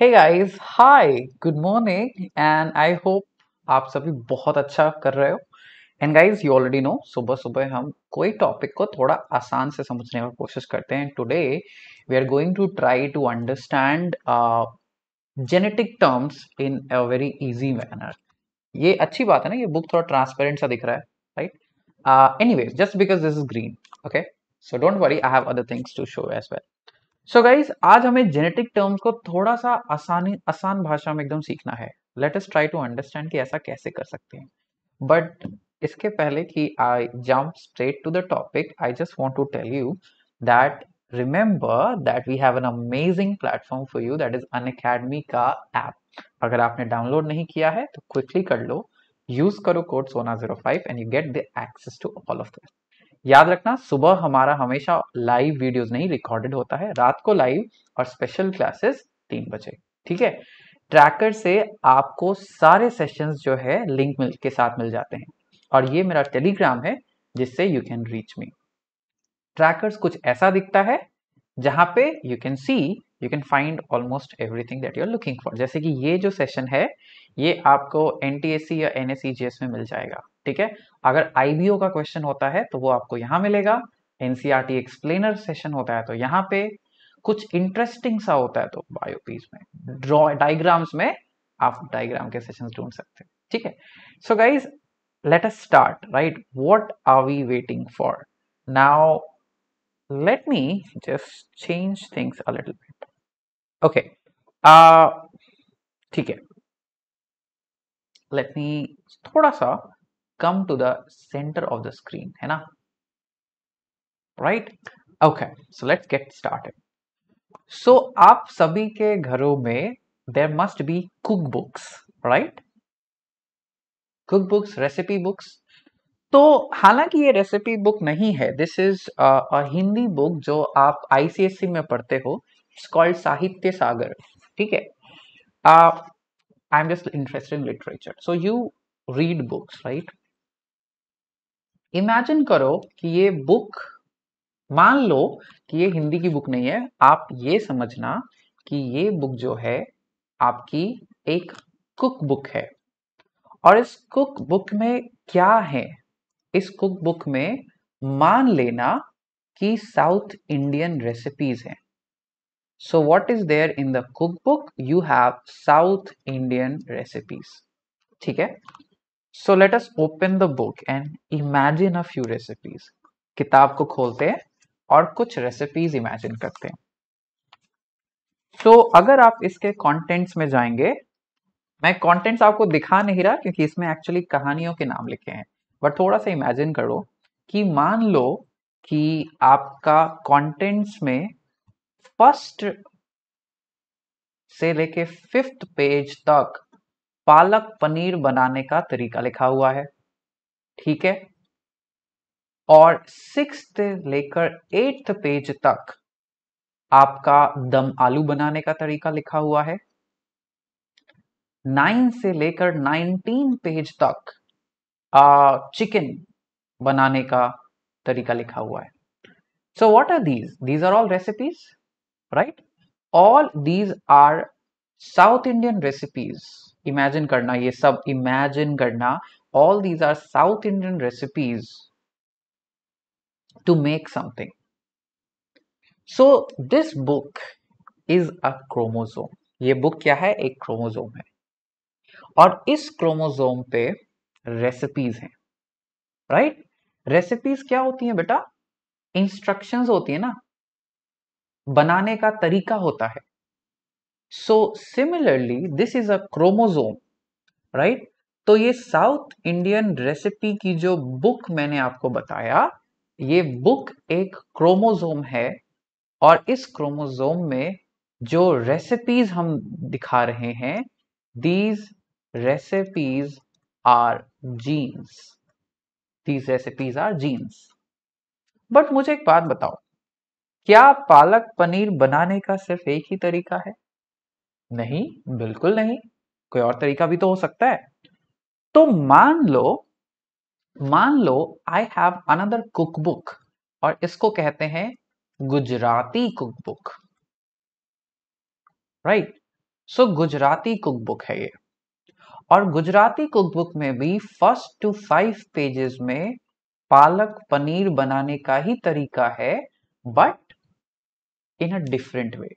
Hey guys hi good morning and I hope आप सभी बहुत अच्छा कर रहे हो and guys you already know सुबह सुबह हम कोई टॉपिक को थोड़ा आसान से समझने की कोशिश करते हैं today we are going to try to understand genetic terms in a very easy manner ये अच्छी बात है ना ये बुक थोड़ा ट्रांसपेरेंट सा दिख रहा है right any just because this is green okay so don't worry I have other things to show as well so so guys आज हमें जेनेटिक टर्म्स को थोड़ा सा आसानी आसान भाषा में एकदम सीखना है let's try to understand कि ऐसा कैसे कर सकते हैं बट इसके पहले कि I jump straight to the topic I just want to tell you that remember that we have an amazing platform for you that is Unacademy का ऐप अगर आपने डाउनलोड नहीं किया है तो क्विकली कर लो यूज करो code Sona zero five and you get the access to all of that याद रखना सुबह हमारा हमेशा लाइव वीडियोस नहीं रिकॉर्डेड होता है रात को लाइव और स्पेशल क्लासेस तीन बजे ठीक है ट्रैकर से आपको सारे सेशंस जो है लिंक मिल के साथ मिल जाते हैं और ये मेरा टेलीग्राम है जिससे you can reach me trackers कुछ ऐसा दिखता है जहां पे you can see you can find almost everything that you are looking for जैसे कि ये जो सेशन है ये आपको एन या एन में मिल जाएगा ठीक है अगर आईबीओ का क्वेश्चन होता है तो वो आपको यहां मिलेगा एनसीआरटी एक्सप्लेनर सेशन होता है तो यहाँ पे कुछ इंटरेस्टिंग सा होता है तो बायोपीस में ड्रॉ डायग्राम्स में आप डायग्राम के सेशन ढूंढ सकते हैं ठीक है so guys let us start right what are we waiting for now let me just change things a little bit okay uh theek hai let me thoda come to the centre of the screen है ना right okay so let's get started so आप सभी के घरों में there must be cook books right cook books recipe books तो हालांकि ये रेसिपी बुक नहीं है this is a Hindi book जो आप आईसीएससी में पढ़ते हो इट्स कॉल्ड साहित्य सागर ठीक है I am just interested in literature so you read books right imagine करो कि ये बुक मान लो कि ये हिंदी की बुक नहीं है आप ये समझना कि ये बुक जो है आपकी एक कुक बुक है और इस कुक बुक में क्या है इस कुक बुक में मान लेना कि साउथ इंडियन रेसिपीज हैं so what is there in the cook book you have South Indian recipes ठीक है so let us open the book and imagine a few recipes किताब को खोलते हैं और कुछ रेसिपीज इमेजिन करते हैं सो so, अगर आप इसके कंटेंट्स में जाएंगे मैं कंटेंट्स आपको दिखा नहीं रहा क्योंकि इसमें एक्चुअली कहानियों के नाम लिखे हैं बट थोड़ा सा इमेजिन करो कि मान लो कि आपका कंटेंट्स में फर्स्ट से लेके फिफ्थ पेज तक पालक पनीर बनाने का तरीका लिखा हुआ है ठीक है और सिक्स लेकर एट्थ पेज तक आपका दम आलू बनाने का तरीका लिखा हुआ है नाइन से लेकर नाइनटीन पेज तक आ, चिकन बनाने का तरीका लिखा हुआ है so what are these these are all recipes right all these are South Indian recipes imagine करना ये सब इमेजिन करना all these are South Indian recipes to make something so this book is a chromosome ये book क्या है एक chromosome है और इस क्रोमोजोम पे रेसिपीज हैं राइट रेसिपीज क्या होती हैं बेटा इंस्ट्रक्शंस होती है ना बनाने का तरीका होता है so similarly this is a chromosome right तो ये साउथ इंडियन रेसिपी की जो बुक मैंने आपको बताया ये बुक एक क्रोमोजोम है और इस क्रोमोजोम में जो रेसिपीज हम दिखा रहे हैं these recipes are genes these recipes are genes but मुझे एक बात बताओ क्या पालक पनीर बनाने का सिर्फ एक ही तरीका है नहीं बिल्कुल नहीं कोई और तरीका भी तो हो सकता है तो मान लो मान लो I have another cook book और इसको कहते हैं Gujarati cook book right so Gujarati cook book है ये और गुजराती कुक बुक में भी फर्स्ट टू फाइव पेजेस में पालक पनीर बनाने का ही तरीका है but in a different way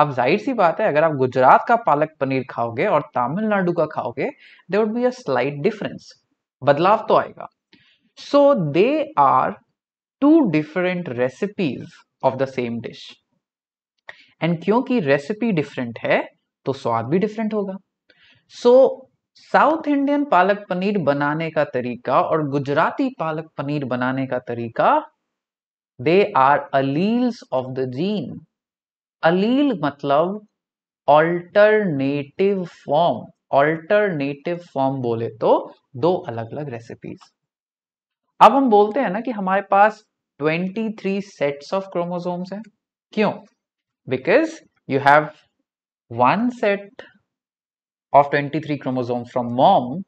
अब जाहिर सी बात है अगर आप गुजरात का पालक पनीर खाओगे और तमिलनाडु का खाओगे they would be a slight difference बदलाव तो आएगा so they are two different recipes of the same dish and क्योंकि रेसिपी डिफरेंट है तो स्वाद भी डिफरेंट होगा सो साउथ इंडियन पालक पनीर बनाने का तरीका और गुजराती पालक पनीर बनाने का तरीका they are alleles of the gene allele मतलब ऑल्टरनेटिव फॉर्म ऑल्टरनेटिव फॉर्म बोले तो दो अलग अलग रेसिपीज अब हम बोलते हैं ना कि हमारे पास 23 सेट्स ऑफ क्रोमोसोम्स हैं क्यों because you have one set of 23 chromosomes from mom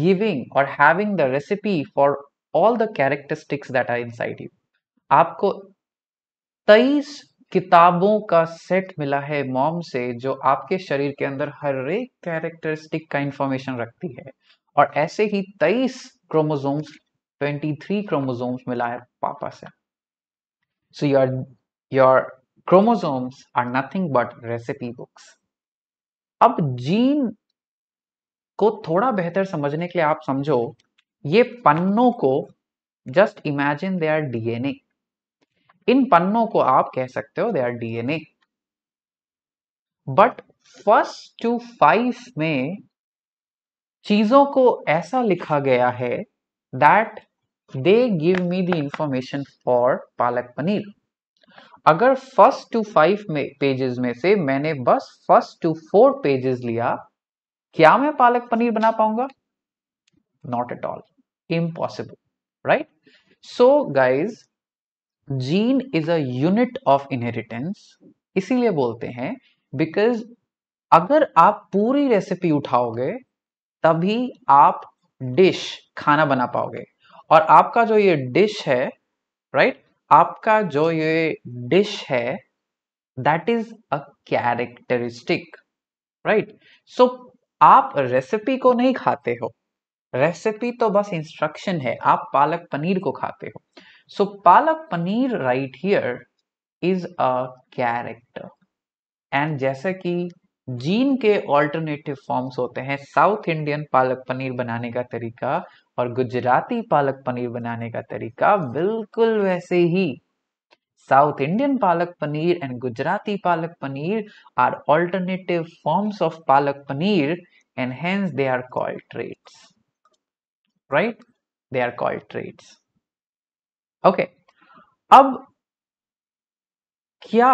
giving और having the recipe for all the characteristics that are inside you आपको 23 किताबों का सेट मिला है मॉम से जो आपके शरीर के अंदर हर एक कैरेक्टरिस्टिक का इंफॉर्मेशन रखती है और ऐसे ही तेईस क्रोमोजोम्स ट्वेंटी थ्री क्रोमोजोम्स मिला है पापा से so your your chromosomes are nothing but recipe books अब जीन को थोड़ा बेहतर समझने के लिए आप समझो ये पन्नों को just imagine they are DNA इन पन्नों को आप कह सकते हो they are DNA but first two five में चीजों को ऐसा लिखा गया है that they give me the information for palak paneer अगर फर्स्ट टू फाइव में पेजेस में से मैंने बस फर्स्ट टू फोर पेजेस लिया क्या मैं पालक पनीर बना पाऊंगा not at all impossible right so guys gene is a unit of inheritance इसीलिए बोलते हैं बिकॉज अगर आप पूरी रेसिपी उठाओगे तभी आप डिश खाना बना पाओगे और आपका जो ये डिश है राइट right? आपका जो ये डिश है that is a characteristic right so आप रेसिपी को नहीं खाते हो रेसिपी तो बस इंस्ट्रक्शन है आप पालक पनीर को खाते हो so palak paneer right here is a character and जैसे कि जीन के ऑल्टरनेटिव फॉर्म्स होते हैं साउथ इंडियन पालक पनीर बनाने का तरीका और गुजराती पालक पनीर बनाने का तरीका बिल्कुल वैसे ही south Indian palak paneer and Gujarati palak paneer are alternative forms of palak paneer and hence they are called traits right they are called traits okay अब क्या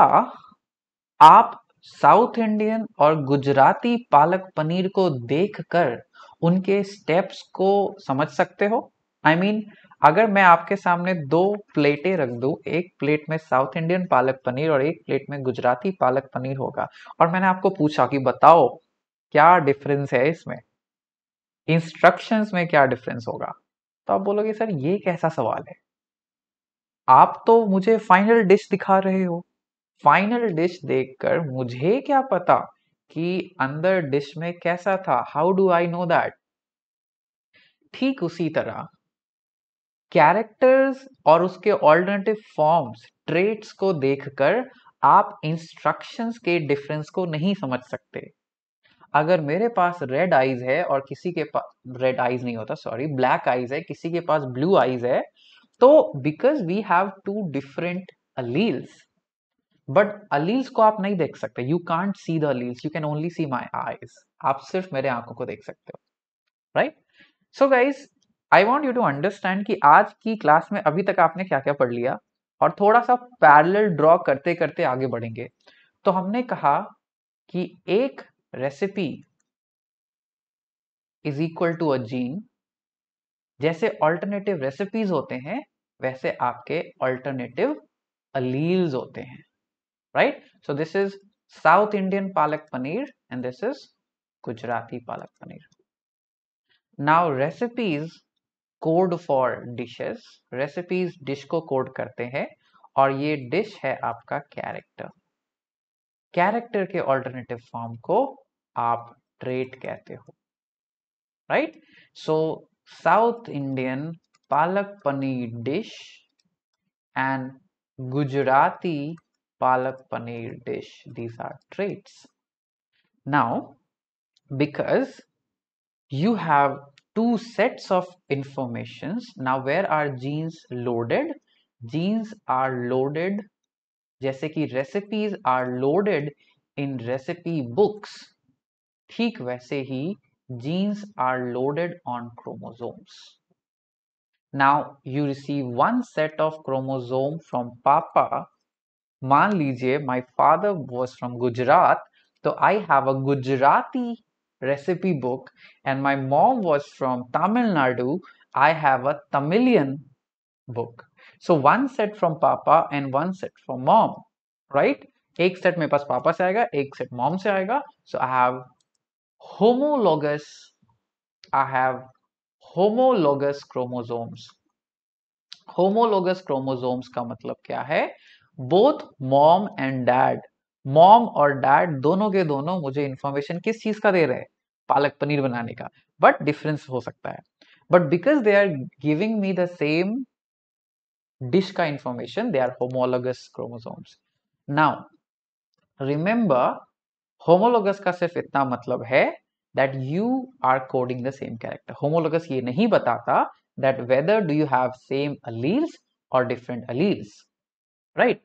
आप साउथ इंडियन और गुजराती पालक पनीर को देखकर उनके स्टेप्स को समझ सकते हो आई I मीन mean, अगर मैं आपके सामने दो प्लेटें रख दूं एक प्लेट में साउथ इंडियन पालक पनीर और एक प्लेट में गुजराती पालक पनीर होगा और मैंने आपको पूछा कि बताओ क्या डिफरेंस है इसमें इंस्ट्रक्शंस में क्या डिफरेंस होगा तो आप बोलोगे सर ये कैसा सवाल है आप तो मुझे फाइनल डिश दिखा रहे हो फाइनल डिश देखकर मुझे क्या पता कि अंदर डिश में कैसा था how do I know that ठीक उसी तरह कैरेक्टर्स और उसके ऑल्टरनेटिव फॉर्म्स ट्रेट्स को देखकर आप इंस्ट्रक्शंस के डिफरेंस को नहीं समझ सकते अगर मेरे पास रेड आईज है और किसी के पास रेड आईज नहीं होता सॉरी ब्लैक आईज है किसी के पास ब्लू आईज है तो because we have two different alleles but alleles को आप नहीं देख सकते you can't see the alleles you can only see my eyes आप सिर्फ मेरे आंखों को देख सकते हो right so guys I want you to understand कि आज की क्लास में अभी तक आपने क्या क्या पढ़ लिया और थोड़ा सा पैरल ड्रॉ करते करते आगे बढ़ेंगे तो हमने कहा कि एक recipe is equal to a gene जैसे ऑल्टरनेटिव रेसिपीज होते हैं वैसे आपके ऑल्टरनेटिव अलील्स होते हैं right so this is south Indian palak paneer and this is Gujarati palak paneer now recipes code for dishes recipes dish को कोड करते हैं और ये डिश है आपका कैरेक्टर कैरेक्टर के ऑल्टरनेटिव फॉर्म को आप ट्रेट कहते हो right so south Indian palak paneer dish and Gujarati palak paneer dish these are traits now because you have two sets of information now where are genes loaded genes are loaded जैसे कि recipes are loaded in recipe books ठीक वैसे ही genes are loaded on chromosomes. Now you receive one set of chromosome from papa. Manlije, my father was from Gujarat, so I have a Gujarati recipe book, and my mom was from Tamil Nadu. I have a Tamilian book. So one set from papa and one set from mom, right? एक set me पास Papa se aega, एक set Mom se aega. So I have. homologous i have homologous chromosomes homologous chromosomes का मतलब क्या है both mom and dad mom और dad दोनों के दोनों मुझे इंफॉर्मेशन किस चीज का दे रहे हैं पालक पनीर बनाने का बट डिफरेंस हो सकता है but because they are giving me the same dish का information they are homologous chromosomes now remember homologous का सिर्फ इतना मतलब है that you are coding the same character homologous ये नहीं बताता that whether do you have same alleles और डिफरेंट अलील्स राइट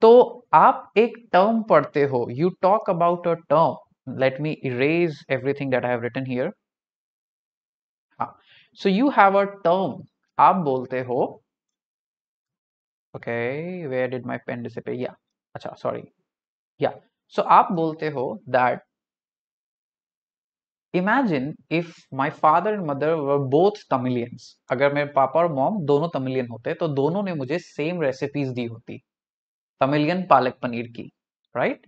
तो आप एक टर्म पढ़ते हो you talk about a term let me erase everything that I have written here हाँ सो यू हैव अ टर्म आप बोलते हो okay where did my pen disappear अच्छा सॉरी या yeah सो so, आप बोलते हो that imagine if my father and mother were both Tamilians अगर मेरे पापा और मॉम दोनों तमिलियन होते तो दोनों ने मुझे सेम रेसिपीज दी होती तमिलियन पालक पनीर की right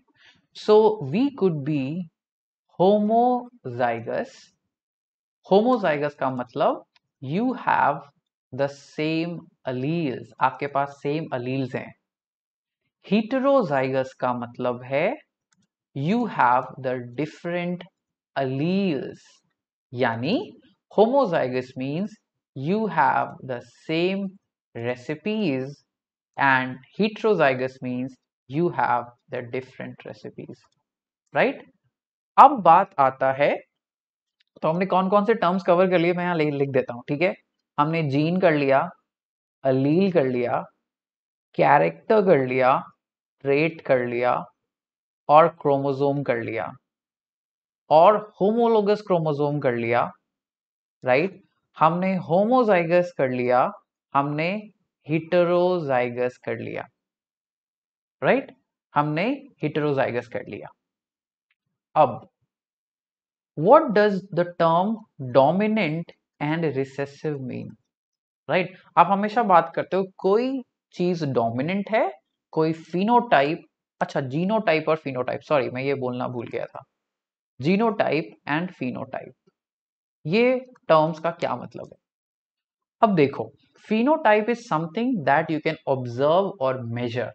so we could be homozygous homozygous का मतलब you have the same alleles आपके पास सेम अलील्स हैं हीटरोजाइगस का मतलब है you have the different alleles यानी homozygous means you have the same recipes and heterozygous means you have the different recipes right अब बात आता है तो हमने कौन कौन से टर्म्स कवर कर लिए मैं यहां लिख देता हूं ठीक है हमने जीन कर लिया अलील कर लिया कैरेक्टर कर लिया ट्रेट कर लिया और क्रोमोजोम कर लिया और होमोलोगस क्रोमोजोम कर लिया राइट हमने होमोजाइगस कर लिया हमने हिटरोजाइगस कर लिया राइट हमने हिटरोजाइगस कर लिया अब what does the term dominant and recessive mean right आप हमेशा बात करते हो कोई चीज डोमिनेंट है कोई फिनोटाइप अच्छा जीनोटाइप और फिनोटाइप सॉरी मैं ये बोलना भूल गया था जीनोटाइप एंड फिनोटाइप ये टर्म्स का क्या मतलब है अब देखो phenotype is something that you can observe और मेजर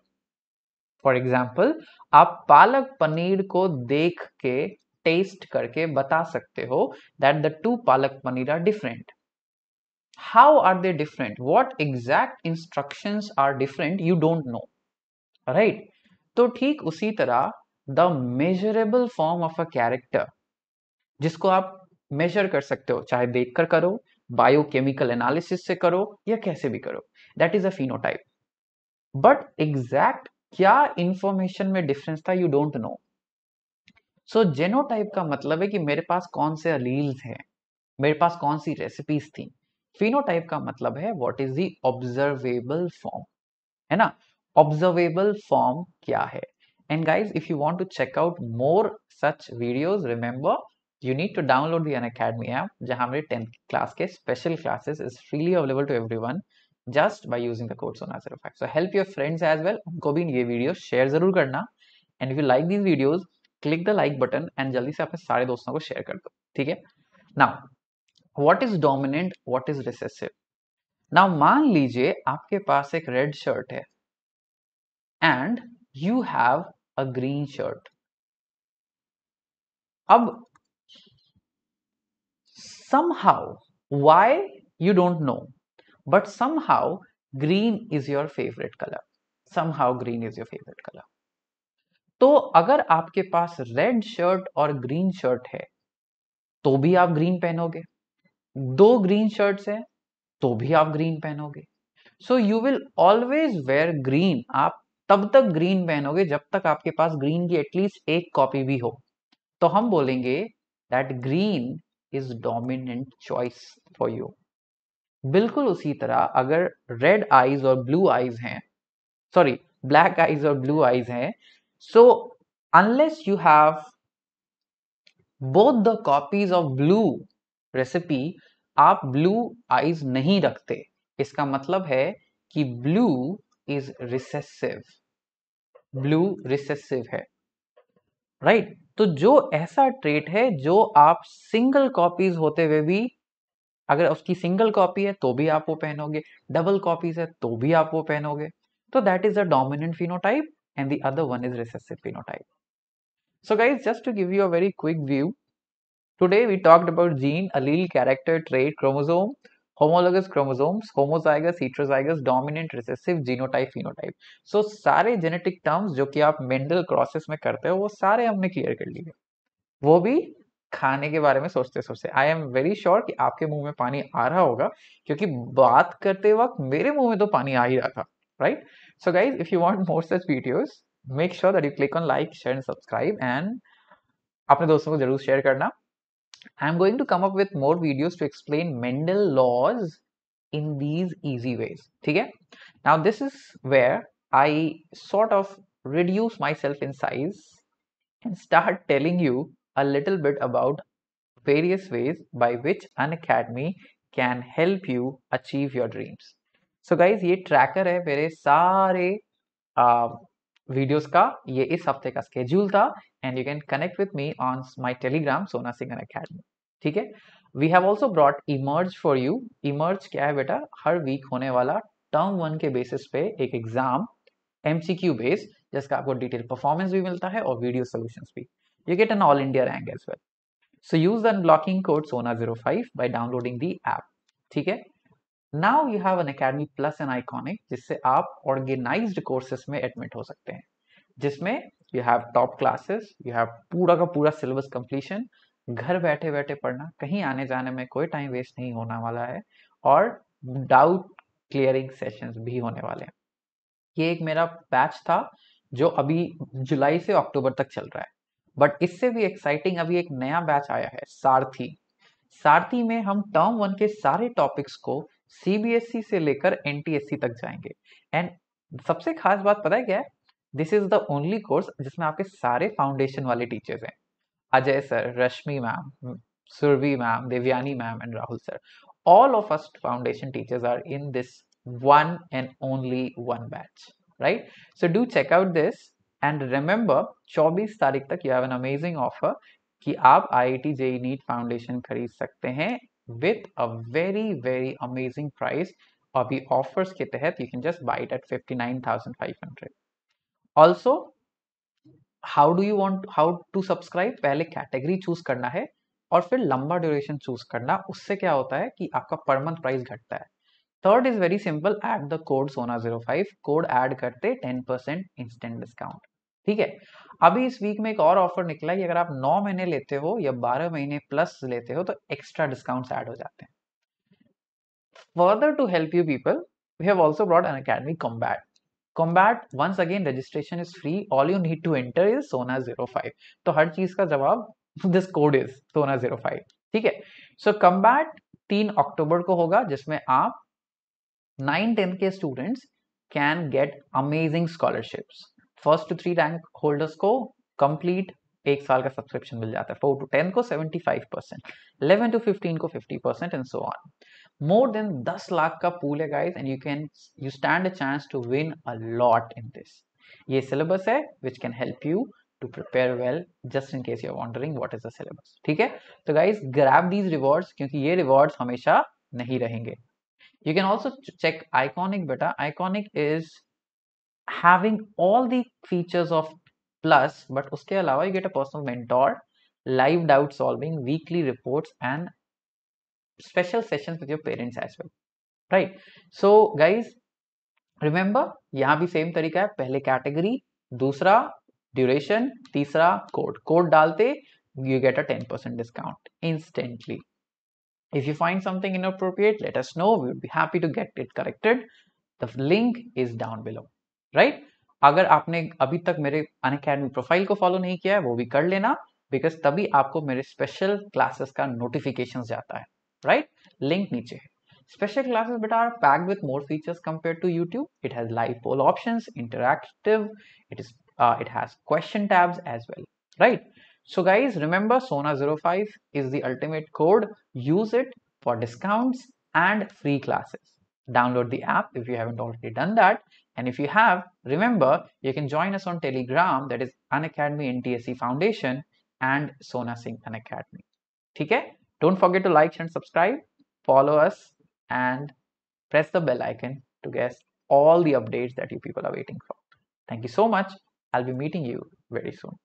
फॉर एग्जाम्पल आप पालक पनीर को देख के टेस्ट करके बता सकते हो that the two palak paneer are different how are they different what exact instruction are different you don't know right तो ठीक उसी तरह the measurable form of a character जिसको आप मेजर कर सकते हो चाहे देखकर करो करो बायोकेमिकल एनालिसिस से करो या कैसे भी करो that is a phenotype but exact क्या इंफॉर्मेशन में डिफरेंस था you don't know so genotype का मतलब है कि मेरे पास कौन से अलील्स हैं मेरे पास कौन सी रेसिपीज थी फिनोटाइप का मतलब है what is the observable form है ना ऑब्जर्वेबल फॉर्म क्या है and guys if you want to check out more such videos remember you need to download the Unacademy app जहाँ मेरे टेंथ क्लास के special classes is freely available to every one just by using the code Sona zero five so help your friends as well उनको भी ये video share जरूर करना and if you like these videos click the like button and जल्दी से अपने सारे दोस्तों को शेयर कर दो ठीक है now what is dominant what is recessive now मान लीजिए आपके पास एक रेड शर्ट है and you have a green shirt अब somehow why you don't know but somehow green is your favourite colour somehow green is your favourite colour तो अगर आपके पास रेड शर्ट और green shirt है तो भी आप ग्रीन पहनोगे दो ग्रीन शर्ट है तो भी आप ग्रीन पहनोगे so you will always wear green आप तब तक ग्रीन पहनोगे जब तक आपके पास ग्रीन की एटलीस्ट एक कॉपी भी हो तो हम बोलेंगे that green is dominant choice for you बिल्कुल उसी तरह अगर रेड आईज और ब्लू आईज हैं सॉरी ब्लैक आईज और ब्लू आईज हैं so unless you have both the copies of blue recipe आप ब्लू आईज नहीं रखते इसका मतलब है कि blue is recessive blue recessive है राइट right? तो जो ऐसा ट्रेट है जो आप सिंगल कॉपीज होते हुए भी अगर उसकी सिंगल कॉपी है तो भी आप वो पहनोगे डबल कॉपीज है तो भी आप वो पहनोगे तो that is a dominant phenotype and the other one is recessive phenotype so guys just to give you a very quick view today we talked about gene allele character trait chromosome homologous chromosomes homozygous heterozygous dominant recessive genotype phenotype so सारे genetic terms जो कि आप Mendel crosses में करते हो वो सारे हमने क्लियर कर लिए वो भी खाने के बारे में सोचते सोचते आई एम वेरी श्योर कि आपके मुंह में पानी आ रहा होगा क्योंकि बात करते वक्त मेरे मुंह में तो पानी आ ही रहा था right so guys if you want more such video make sure that you click on like share and subscribe and अपने दोस्तों को जरूर शेयर करना I'm going to come up with more videos to explain Mendel laws in these easy ways. Okay? Now this is where I sort of reduce myself in size and start telling you a little bit about various ways by which an academy can help you achieve your dreams. so guys, ये tracker है मेरे सारे आ, uh, videos का ये इस हफ्ते का schedule था and you can connect with me on my Telegram Sona Singer academy ठीक है we have also brought Emerge for you Emerge क्या है बेटा हर वीक होने वाला टर्म वन के बेसिस पे एक exam M C Q base जिसका आपको डिटेल परफॉर्मेंस भी मिलता है और वीडियो सोल्यूशन भी you get an all India rank as well so use the blocking code Sona zero five by downloading the app ठीक है now you have Unacademy plus and iconic जिससे आप organise courses में admit हो सकते हैं जिसमें you have top classes you have पूरा का पूरा सिलेबस कंप्लीशन घर बैठे बैठे पढ़ना कहीं आने जाने में कोई टाइम वेस्ट नहीं होने वाला है और डाउट क्लियरिंग सेशंस भी होने वाले हैं ये एक मेरा बैच था जो अभी जुलाई से अक्टूबर तक चल रहा है बट इससे भी एक्साइटिंग अभी एक नया बैच आया है सारथी सारथी में हम टर्म वन के सारे टॉपिक्स को सीबीएसई e से लेकर एनटीएससी तक जाएंगे एंड सबसे खास बात पता है क्या है this is the only course जिसमें आपके सारे फाउंडेशन वाले टीचर्स हैं Ajay sir Rashmi ma'am Survi ma'am Devyani ma'am and Rahul sir all of us foundation teachers are in this one and only one batch right so do check out this and remember चौबीस तारीख तक you have an amazing offer कि आप I I T JEE NEET foundation खरीद सकते हैं with a very very amazing price अभी offers के तहत you can just buy it at fifty nine thousand five hundred also how do you want how to subscribe पहले category choose करना है और फिर लंबा ड्यूरेशन चूज करना उससे क्या होता है कि आपका पर मंथ प्राइस घटता है third is very simple add the code Sona zero five code add करते टेन परसेंट इंस्टेंट डिस्काउंट ठीक है अभी इस वीक में एक और ऑफर निकला है कि अगर आप नौ महीने लेते हो या बारह महीने प्लस लेते हो तो एक्स्ट्रा डिस्काउंट एड हो जाते हैं further to help you people we have also brought Unacademy combat combat once again registration is free all you need to enter is Sona zero five तो हर चीज का जवाब this code is Sona zero five ठीक है सो combat तीन अक्टूबर को होगा जिसमें आप नाइन टेन के students can get amazing scholarships first two three rank holders को कंप्लीट एक साल का सब्सक्रिप्शन मिल जाता है फोर टू टेन को seventy five percent eleven to fifteen को fifty percent and so on more than 10 lakh ka pool है guys and you can you stand a chance to win a lot in this ये syllabus है which can help you to prepare well just in case you're wondering what is the syllabus ठीक है तो guys grab these rewards क्योंकि ये rewards हमेशा नहीं रहेंगे you can also check iconic beta iconic is having all the features of plus but uske alawa you get a personal mentor live doubt solving weekly reports and special sessions with your parents as well right so guys remember yahan bhi same tarika hai pehle category dusra duration teesra code code dalte you get a 10% discount instantly if you find something inappropriate let us know we would be happy to get it corrected the link is down below right अगर आपने अभी तक मेरे Unacademy profile को follow नहीं किया है वो भी कर लेना बिकॉज तभी आपको मेरे स्पेशल क्लासेस का नोटिफिकेशन जाता है right? Link niche Special classes beta are packed with more features compared to YouTube. It has live poll options, interactive. It is uh, it has question tabs as well, right? So guys, remember Sona05 is the ultimate code. Use it for discounts and free classes. Download the app if you haven't already done that. And if you have, remember you can join us on Telegram that is Unacademy NTSC Foundation and Sona Singh Unacademy. ठीक है don't forget to like and subscribe, follow us, and press the bell icon to get all the updates that you people are waiting for. Thank you so much. I'll be meeting you very soon.